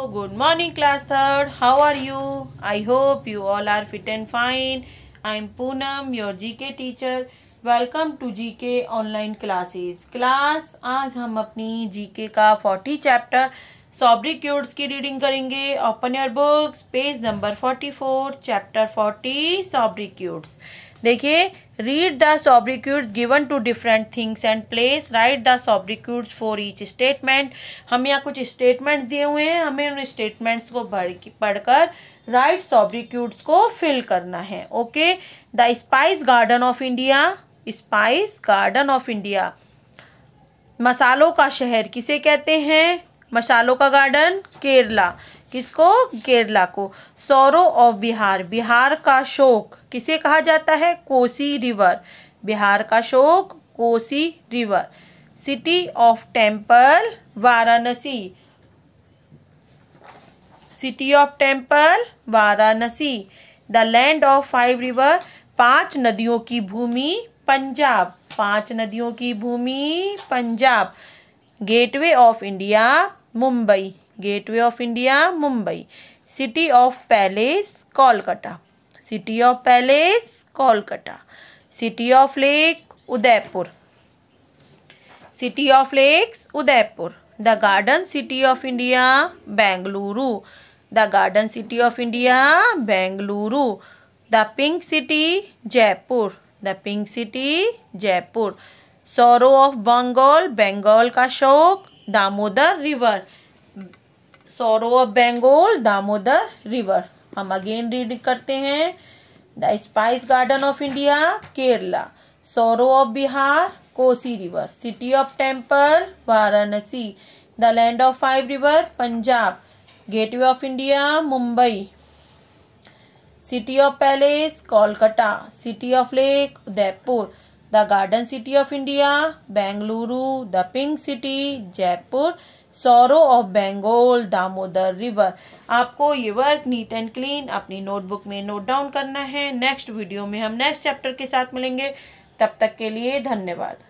So good morning class third. How are you? I hope you all are fit and fine. I am Poonam, your GK teacher. Welcome to GK online classes class आज हम अपनी GK का forty chapter क्यूड्स की reading करेंगे open your books page number forty four chapter forty क्यूड्स देखिए read the sobriquets given to different things and place right the sobriquets for each statement हम यहाँ कुछ स्टेटमेंट्स दिए हुए हैं हमें उन स्टेटमेंट्स को पढ़कर राइट सॉब्रिक्यूड्स को फिल करना है okay the spice garden of India spice garden of India मसालों का शहर किसे कहते हैं मसालों का गार्डन केरला किसको केरला को सौरो ऑफ बिहार बिहार का शोक किसे कहा जाता है कोसी रिवर बिहार का शोक Kosi river city of temple Varanasi city of temple Varanasi the land of five river पांच नदियों की भूमि पंजाब पांच नदियों की भूमि Punjab gateway of India Mumbai gateway of India Mumbai city of palace Kolkata city of palace Kolkata city of lake Udaipur city of lakes Udaipur the garden city of India Bengaluru the garden city of India Bengaluru the pink city Jaipur the pink city Jaipur sorrow of Bengal Bengal का शोक Damodar river sorrow of Bengal Damodar river हम again read करते हैं the spice garden of India Kerala sorrow of Bihar Kosi river city of temple Varanasi the land of five river Punjab gateway of India Mumbai city of palace Kolkata city of lake Udaipur the garden city of India Bengaluru the pink city Jaipur sorrow of Bengal Damodar river आपको ये work neat and clean अपनी notebook में note down करना है next video में हम next chapter के साथ मिलेंगे तब तक के लिए धन्यवाद